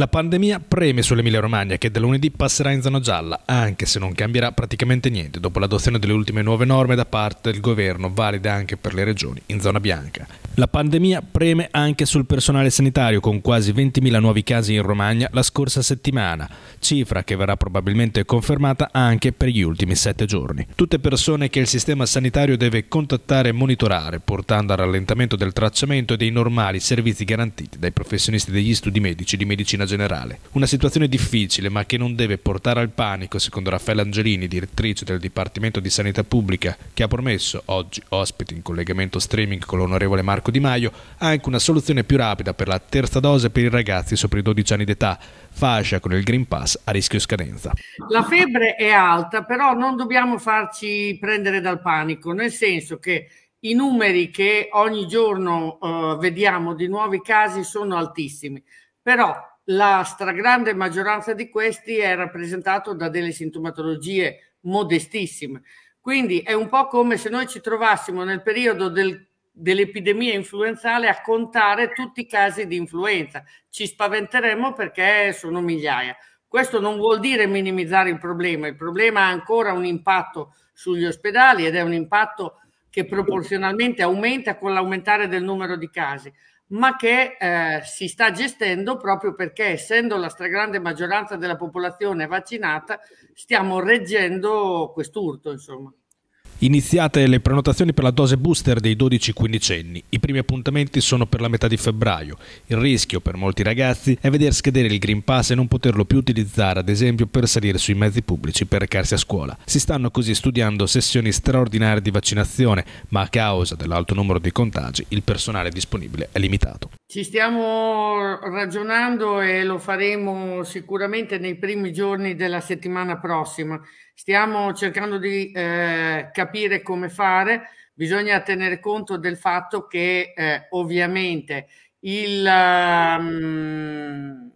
La pandemia preme sull'Emilia Romagna che da lunedì passerà in zona gialla, anche se non cambierà praticamente niente dopo l'adozione delle ultime nuove norme da parte del governo, valide anche per le regioni in zona bianca. La pandemia preme anche sul personale sanitario, con quasi 20.000 nuovi casi in Romagna la scorsa settimana, cifra che verrà probabilmente confermata anche per gli ultimi sette giorni. Tutte persone che il sistema sanitario deve contattare e monitorare, portando al rallentamento del tracciamento e dei normali servizi garantiti dai professionisti degli studi medici di medicina generale. Una situazione difficile, ma che non deve portare al panico, secondo Raffaella Angelini, direttrice del Dipartimento di Sanità Pubblica, che ha promesso oggi, ospiti in collegamento streaming con l'onorevole Marco Marco Di Maio anche una soluzione più rapida per la terza dose per i ragazzi sopra i 12 anni d'età, fascia con il Green Pass a rischio scadenza. La febbre è alta, però non dobbiamo farci prendere dal panico, nel senso che i numeri che ogni giorno eh, vediamo di nuovi casi sono altissimi, però la stragrande maggioranza di questi è rappresentato da delle sintomatologie modestissime. Quindi è un po' come se noi ci trovassimo nel periodo del dell'epidemia influenzale a contare tutti i casi di influenza. Ci spaventeremo perché sono migliaia. Questo non vuol dire minimizzare il problema, il problema ha ancora un impatto sugli ospedali ed è un impatto che proporzionalmente aumenta con l'aumentare del numero di casi, ma che eh, si sta gestendo proprio perché essendo la stragrande maggioranza della popolazione vaccinata stiamo reggendo quest'urto, insomma. Iniziate le prenotazioni per la dose booster dei 12-15 anni. I primi appuntamenti sono per la metà di febbraio. Il rischio per molti ragazzi è veder scadere il Green Pass e non poterlo più utilizzare, ad esempio per salire sui mezzi pubblici per recarsi a scuola. Si stanno così studiando sessioni straordinarie di vaccinazione, ma a causa dell'alto numero di contagi il personale disponibile è limitato. Ci stiamo ragionando e lo faremo sicuramente nei primi giorni della settimana prossima. Stiamo cercando di eh, capire capire come fare, bisogna tenere conto del fatto che eh, ovviamente il, um,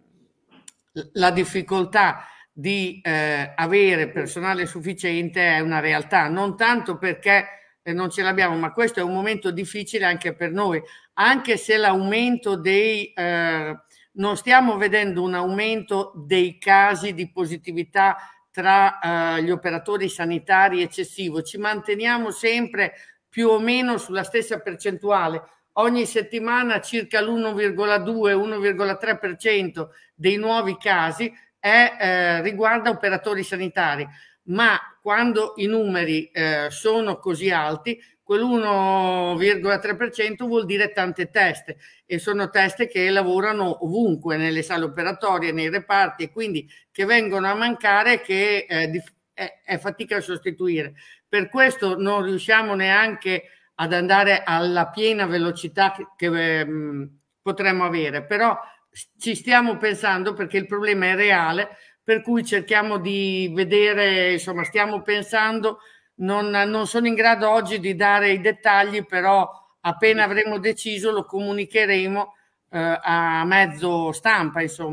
la difficoltà di eh, avere personale sufficiente è una realtà, non tanto perché eh, non ce l'abbiamo, ma questo è un momento difficile anche per noi, anche se l'aumento dei... Eh, non stiamo vedendo un aumento dei casi di positività tra eh, gli operatori sanitari eccessivo, ci manteniamo sempre più o meno sulla stessa percentuale. Ogni settimana circa l'1,2-1,3% dei nuovi casi è, eh, riguarda operatori sanitari, ma quando i numeri eh, sono così alti quell'1,3% vuol dire tante teste e sono teste che lavorano ovunque nelle sale operatorie, nei reparti e quindi che vengono a mancare che eh, è, fatica a sostituire. Per questo non riusciamo neanche ad andare alla piena velocità che, ehm, potremmo avere, però ci stiamo pensando perché il problema è reale, per cui cerchiamo di vedere, insomma, stiamo pensando non, non sono in grado oggi di dare i dettagli, però appena avremo deciso lo comunicheremo eh, a mezzo stampa. Insomma.